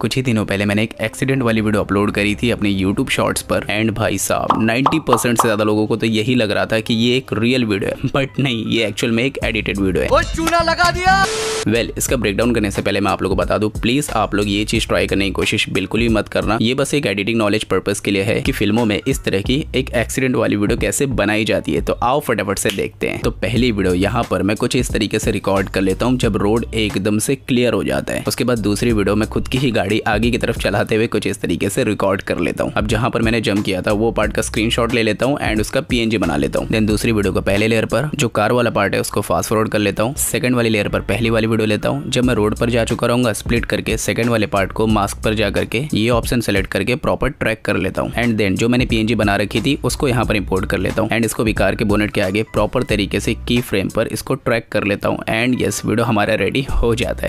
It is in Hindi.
कुछ ही दिनों पहले मैंने एक एक्सीडेंट वाली वीडियो अपलोड करी थी अपने यूट्यूब शॉर्ट्स पर एंड भाई साहब 90 परसेंट से ज्यादा लोगों को तो यही लग रहा था कि ये एक रियल वीडियो है बट नहीं ये एक्चुअल में एक एडिटेड वीडियो है वो चूना लगा दिया वेल well, इसका ब्रेकडाउन करने से पहले मैं आप लोगों को बता दूं प्लीज आप लोग ये चीज ट्राई करने की कोशिश बिल्कुल भी मत करना ये बस एक एडिटिंग नॉलेज पर्पज के लिए है कि फिल्मों में इस तरह की एक एक्सीडेंट वाली वीडियो कैसे बनाई जाती है तो आओ फटाफट से देखते हैं तो पहली वीडियो यहाँ पर मैं कुछ इस तरीके से रिकॉर्ड कर लेता हूँ जब रोड एकदम से क्लियर हो जाता है उसके बाद दूसरी वीडियो में खुद की ही गाड़ी गाड़ी आगे की तरफ चलाते हुए कुछ इस तरीके से रिकॉर्ड कर लेता हूँ अब जहाँ पर मैंने जम किया था वो पार्ट का स्क्रीन ले लेता हूँ एंड उसका पी बना लेता हूँ देन दूसरी वीडियो को पहले लेयर पर जो कार वाला पार्ट है उसको फास्ट फॉरवर्ड कर लेता हूँ सेकंड वाली लेयर पर पहली वाली वीडियो लेता हूँ जब मैं रोड पर जा चुका रहूंगा स्प्लिट करके सेकंड वाले पार्ट को मास्क पर जा करके ये ऑप्शन सेलेक्ट करके प्रॉपर ट्रैक कर लेता हूँ एंड देन जो मैंने पीएनजी बना रखी थी उसको यहाँ पर इम्पोर्ट कर लेता हूँ एंड इसको भी कार के बोनेट के आगे प्रॉपर तरीके से की फ्रेम पर इसको ट्रैक कर लेता हूँ एंड यस वीडियो हमारा रेडी हो जाता है